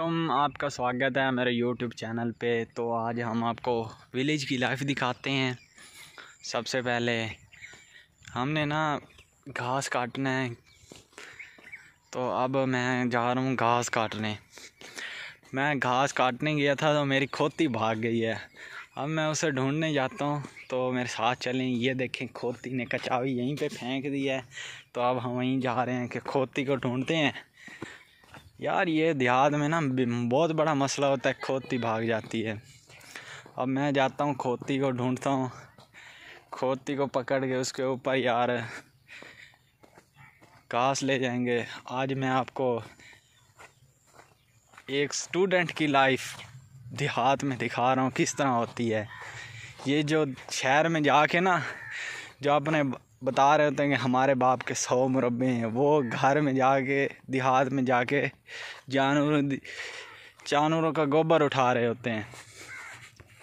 वालेकुम आपका स्वागत है मेरे यूट्यूब चैनल पे तो आज हम आपको विलेज की लाइफ दिखाते हैं सबसे पहले हमने ना घास काटना है तो अब मैं जा रहा हूँ घास काटने मैं घास काटने गया था तो मेरी खोती भाग गई है अब मैं उसे ढूंढने जाता हूँ तो मेरे साथ चलें ये देखें खोती ने कचावी यहीं पे फेंक दी है तो अब हम वहीं जा रहे हैं कि खोती को ढूंढते हैं यार ये देहात में ना बहुत बड़ा मसला होता है खोती भाग जाती है अब मैं जाता हूँ खोती को ढूंढता हूँ खोती को पकड़ के उसके ऊपर यार घास ले जाएंगे आज मैं आपको एक स्टूडेंट की लाइफ देहात में दिखा रहा हूँ किस तरह होती है ये जो शहर में जाके ना जो अपने बता रहे होते हैं कि हमारे बाप के सौ मुरबे हैं वो घर में जाके देहात में जाके जानवरों जानवरों का गोबर उठा रहे होते हैं